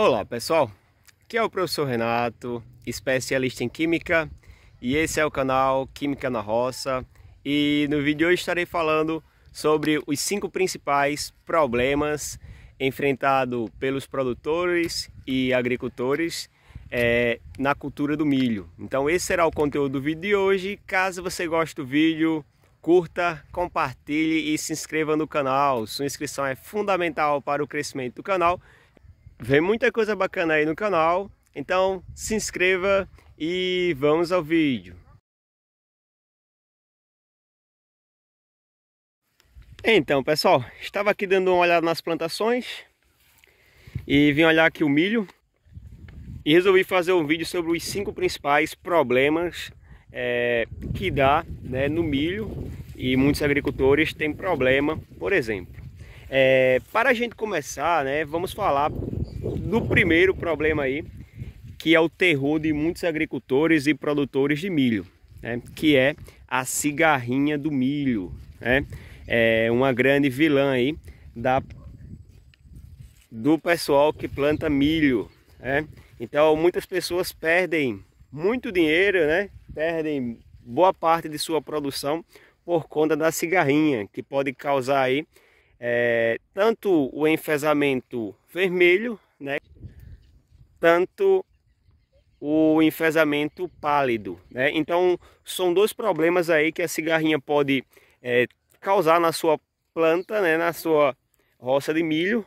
Olá pessoal, aqui é o professor Renato, especialista em Química e esse é o canal Química na Roça e no vídeo de hoje estarei falando sobre os cinco principais problemas enfrentados pelos produtores e agricultores é, na cultura do milho. Então esse será o conteúdo do vídeo de hoje, caso você goste do vídeo, curta, compartilhe e se inscreva no canal. Sua inscrição é fundamental para o crescimento do canal Vem muita coisa bacana aí no canal, então se inscreva e vamos ao vídeo. Então pessoal, estava aqui dando uma olhada nas plantações e vim olhar aqui o milho e resolvi fazer um vídeo sobre os cinco principais problemas é, que dá né, no milho e muitos agricultores têm problema, por exemplo. É, para a gente começar, né, vamos falar do primeiro problema aí, que é o terror de muitos agricultores e produtores de milho, né? que é a cigarrinha do milho. Né? É uma grande vilã aí da, do pessoal que planta milho. Né? Então muitas pessoas perdem muito dinheiro, né? perdem boa parte de sua produção por conta da cigarrinha, que pode causar aí é, tanto o enfesamento vermelho, tanto o enfesamento pálido. Né? Então, são dois problemas aí que a cigarrinha pode é, causar na sua planta, né, na sua roça de milho,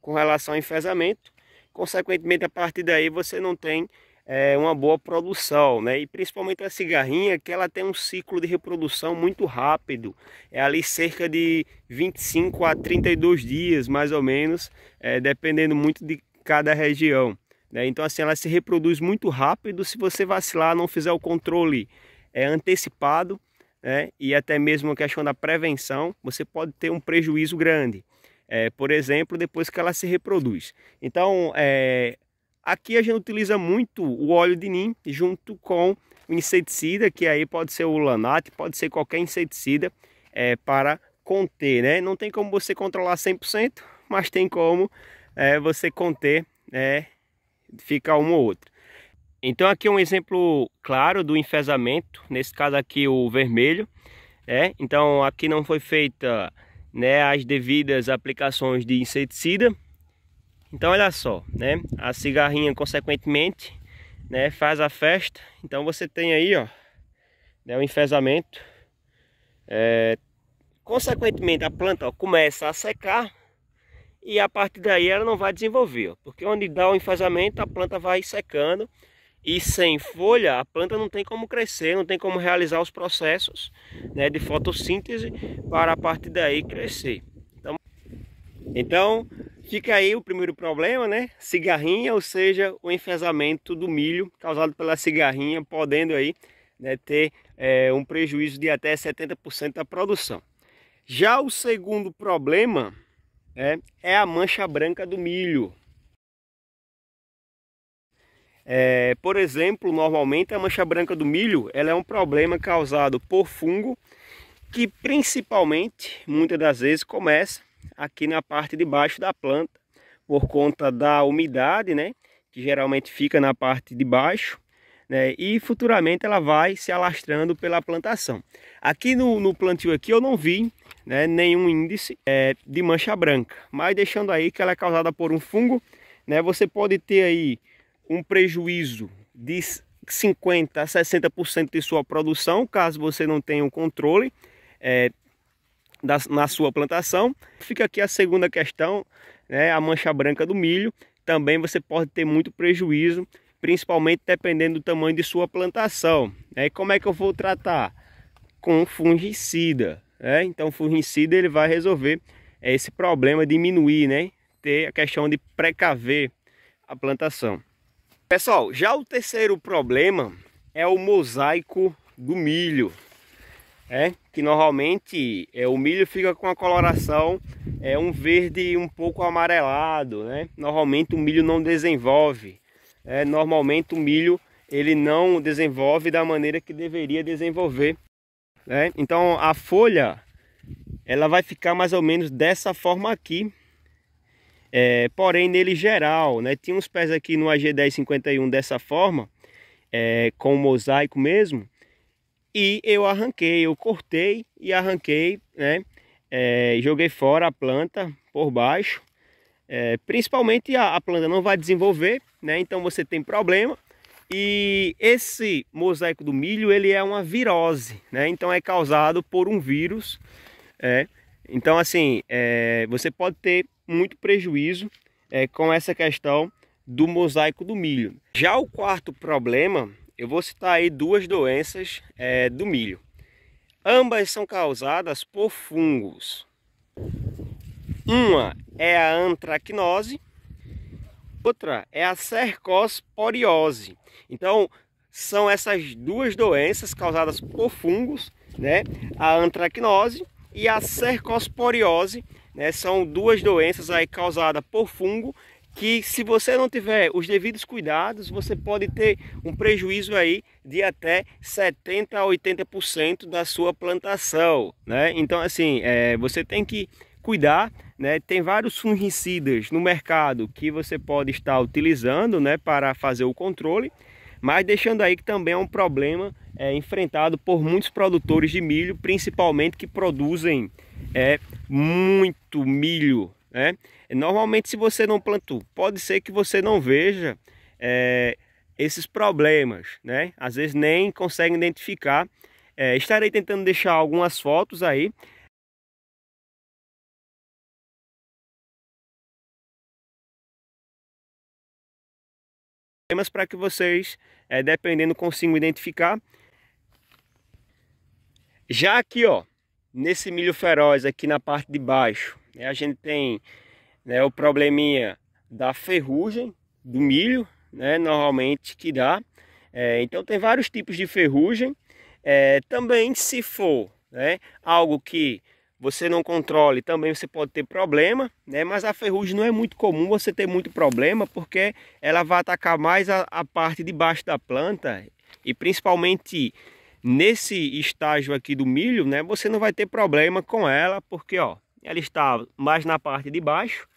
com relação ao enfesamento. Consequentemente, a partir daí você não tem é, uma boa produção, né? E principalmente a cigarrinha, que ela tem um ciclo de reprodução muito rápido. É ali cerca de 25 a 32 dias, mais ou menos, é, dependendo muito de cada região. Né? Então, assim, ela se reproduz muito rápido se você vacilar, não fizer o controle é, antecipado né? e até mesmo a questão da prevenção, você pode ter um prejuízo grande. É, por exemplo, depois que ela se reproduz. Então, é, aqui a gente utiliza muito o óleo de nim junto com o inseticida, que aí pode ser o lanate, pode ser qualquer inseticida é, para conter, né? Não tem como você controlar 100%, mas tem como é, você conter, é, fica uma ou outra. Então aqui é um exemplo claro do enfesamento, nesse caso aqui o vermelho. É, então aqui não foi feita né, as devidas aplicações de inseticida. Então olha só, né, a cigarrinha consequentemente né, faz a festa. Então você tem aí ó, né, o enfesamento. É, consequentemente a planta ó, começa a secar e a partir daí ela não vai desenvolver, porque onde dá o enfasamento a planta vai secando e sem folha a planta não tem como crescer, não tem como realizar os processos né, de fotossíntese para a partir daí crescer. Então, então fica aí o primeiro problema, né? Cigarrinha, ou seja, o enfesamento do milho causado pela cigarrinha, podendo aí né, ter é, um prejuízo de até 70% da produção. Já o segundo problema né, é a mancha branca do milho. É, por exemplo, normalmente a mancha branca do milho ela é um problema causado por fungo que principalmente muitas das vezes começa aqui na parte de baixo da planta por conta da umidade, né, que geralmente fica na parte de baixo. Né, e futuramente ela vai se alastrando pela plantação. Aqui no, no plantio aqui eu não vi né, nenhum índice é, de mancha branca. Mas deixando aí que ela é causada por um fungo, né, você pode ter aí um prejuízo de 50% a 60% de sua produção, caso você não tenha um controle é, da, na sua plantação. Fica aqui a segunda questão, né, a mancha branca do milho. Também você pode ter muito prejuízo, principalmente dependendo do tamanho de sua plantação. Né? Como é que eu vou tratar? Com fungicida. Né? Então o fungicida ele vai resolver é, esse problema, diminuir, né? ter a questão de precaver a plantação. Pessoal, já o terceiro problema é o mosaico do milho. É, que normalmente é, o milho fica com a coloração é um verde um pouco amarelado, né? Normalmente o milho não desenvolve. É, normalmente o milho ele não desenvolve da maneira que deveria desenvolver né? Então a folha ela vai ficar mais ou menos dessa forma aqui. É, porém nele geral, né? Tinha uns pés aqui no AG1051 dessa forma, é, com o mosaico mesmo. E eu arranquei, eu cortei e arranquei, né? É, joguei fora a planta por baixo. É, principalmente a, a planta não vai desenvolver, né? Então você tem problema. E esse mosaico do milho, ele é uma virose, né? Então é causado por um vírus. É. Então assim, é, você pode ter muito prejuízo é, com essa questão do mosaico do milho. Já o quarto problema, eu vou citar aí duas doenças é, do milho. Ambas são causadas por fungos. Uma é a antracnose, Outra é a cercosporiose. Então, são essas duas doenças causadas por fungos, né? A antracnose e a cercosporiose, né? São duas doenças aí causadas por fungo que se você não tiver os devidos cuidados, você pode ter um prejuízo aí de até 70 a 80% da sua plantação, né? Então assim, é, você tem que cuidar, né? Tem vários fungicidas no mercado que você pode estar utilizando, né, para fazer o controle, mas deixando aí que também é um problema é, enfrentado por muitos produtores de milho, principalmente que produzem é, muito milho, né? Normalmente, se você não plantou, pode ser que você não veja é, esses problemas, né? Às vezes nem consegue identificar. É, estarei tentando deixar algumas fotos aí temas para que vocês, é, dependendo, consigam identificar. Já aqui, ó, nesse milho feroz, aqui na parte de baixo, né, a gente tem né, o probleminha da ferrugem do milho, né, normalmente que dá. É, então tem vários tipos de ferrugem. É, também se for né, algo que você não controle, também você pode ter problema, né? Mas a ferrugem não é muito comum você ter muito problema, porque ela vai atacar mais a, a parte de baixo da planta e principalmente nesse estágio aqui do milho, né? Você não vai ter problema com ela, porque ó, ela está mais na parte de baixo,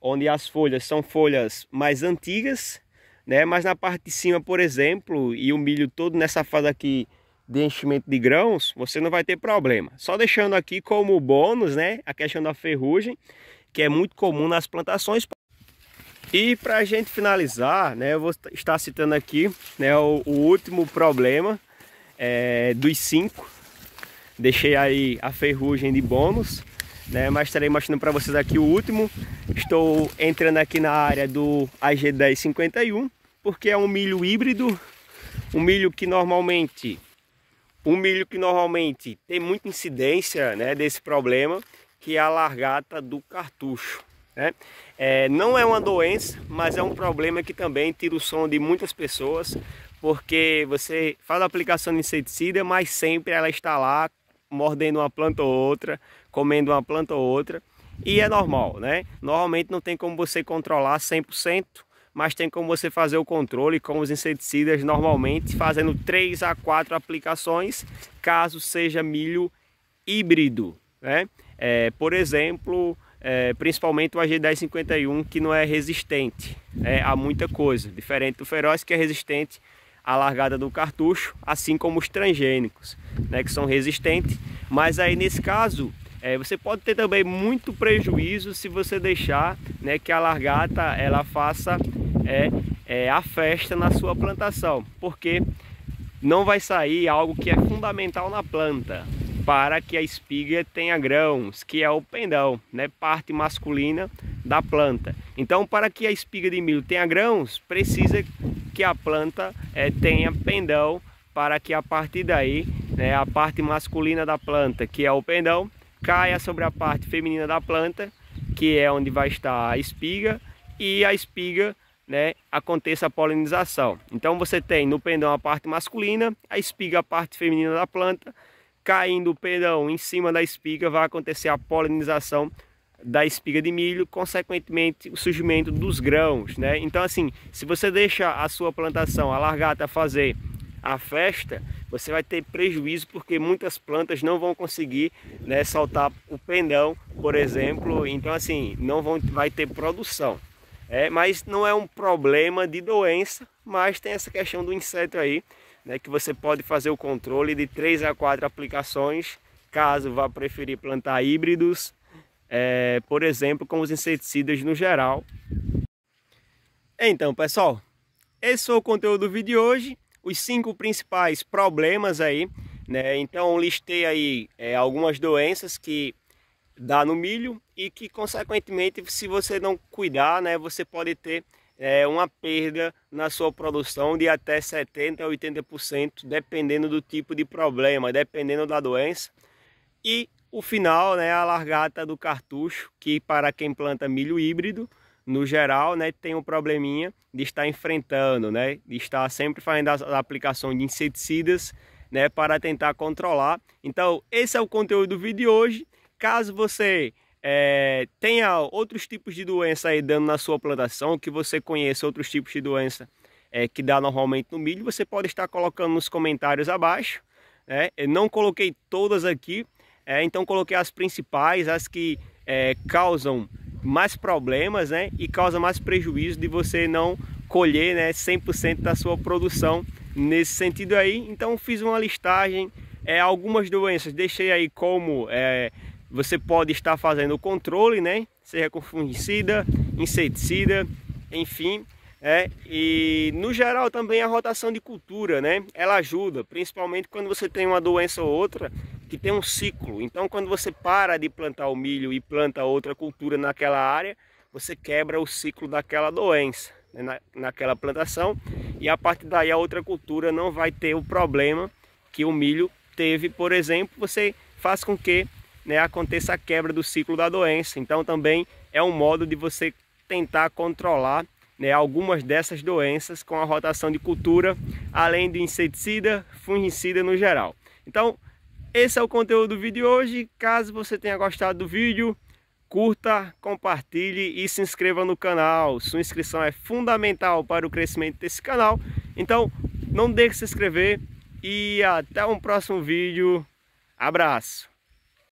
onde as folhas são folhas mais antigas, né? Mas na parte de cima, por exemplo, e o milho todo nessa fase aqui de enchimento de grãos, você não vai ter problema. Só deixando aqui como bônus, né, a questão da ferrugem, que é muito comum nas plantações. E para a gente finalizar, né, eu vou estar citando aqui né, o, o último problema é, dos cinco. Deixei aí a ferrugem de bônus, né, mas estarei mostrando para vocês aqui o último. Estou entrando aqui na área do AG1051, porque é um milho híbrido, um milho que normalmente o milho que normalmente tem muita incidência né, desse problema, que é a largata do cartucho. Né? É, não é uma doença, mas é um problema que também tira o som de muitas pessoas, porque você faz a aplicação de inseticida, mas sempre ela está lá mordendo uma planta ou outra, comendo uma planta ou outra, e é normal, né? Normalmente não tem como você controlar 100%, mas tem como você fazer o controle com os inseticidas normalmente, fazendo 3 a 4 aplicações, caso seja milho híbrido. Né? É, por exemplo, é, principalmente o AG1051 que não é resistente é, né? a muita coisa, diferente do feroz que é resistente à largada do cartucho, assim como os transgênicos, né, que são resistentes, mas aí nesse caso é, você pode ter também muito prejuízo se você deixar né, que a largata ela faça é, é a festa na sua plantação, porque não vai sair algo que é fundamental na planta para que a espiga tenha grãos, que é o pendão, né, parte masculina da planta. Então, para que a espiga de milho tenha grãos, precisa que a planta é, tenha pendão para que a partir daí né, a parte masculina da planta, que é o pendão, caia sobre a parte feminina da planta, que é onde vai estar a espiga, e a espiga né, aconteça a polinização. Então você tem no pendão a parte masculina, a espiga a parte feminina da planta, caindo o pendão em cima da espiga vai acontecer a polinização da espiga de milho, consequentemente o surgimento dos grãos, né? Então assim, se você deixa a sua plantação, a largata fazer a festa, você vai ter prejuízo porque muitas plantas não vão conseguir né, soltar o pendão, por exemplo, então assim, não vão, vai ter produção. É, mas não é um problema de doença, mas tem essa questão do inseto aí, né, que você pode fazer o controle de 3 a 4 aplicações, caso vá preferir plantar híbridos, é, por exemplo, com os inseticidas no geral. Então, pessoal, esse foi o conteúdo do vídeo de hoje, os cinco principais problemas aí, né? Então, listei aí é, algumas doenças que dá no milho e que consequentemente se você não cuidar, né, você pode ter é, uma perda na sua produção de até 70 a 80%, dependendo do tipo de problema, dependendo da doença. E o final, né, a largata do cartucho, que para quem planta milho híbrido, no geral, né, tem um probleminha de estar enfrentando, né, de estar sempre fazendo a aplicação de inseticidas, né, para tentar controlar. Então, esse é o conteúdo do vídeo de hoje. Caso você é, tenha outros tipos de doença aí dando na sua plantação, que você conheça outros tipos de doença é, que dá normalmente no milho, você pode estar colocando nos comentários abaixo. Né? Eu não coloquei todas aqui, é, então coloquei as principais, as que causam mais problemas né? e causa mais prejuízo de você não colher né, 100% da sua produção nesse sentido aí. Então fiz uma listagem, é, algumas doenças deixei aí como é, você pode estar fazendo o controle, né? Seja com fungicida, inseticida, enfim. É, e no geral também a rotação de cultura, né? Ela ajuda, principalmente quando você tem uma doença ou outra que tem um ciclo. Então, quando você para de plantar o milho e planta outra cultura naquela área, você quebra o ciclo daquela doença né? Na, naquela plantação e a partir daí a outra cultura não vai ter o problema que o milho teve, por exemplo. Você faz com que né, aconteça a quebra do ciclo da doença. Então também é um modo de você tentar controlar né, algumas dessas doenças com a rotação de cultura, além de inseticida, fungicida no geral. Então esse é o conteúdo do vídeo de hoje. Caso você tenha gostado do vídeo, curta, compartilhe e se inscreva no canal. Sua inscrição é fundamental para o crescimento desse canal. Então, não deixe de se inscrever e até um próximo vídeo. Abraço!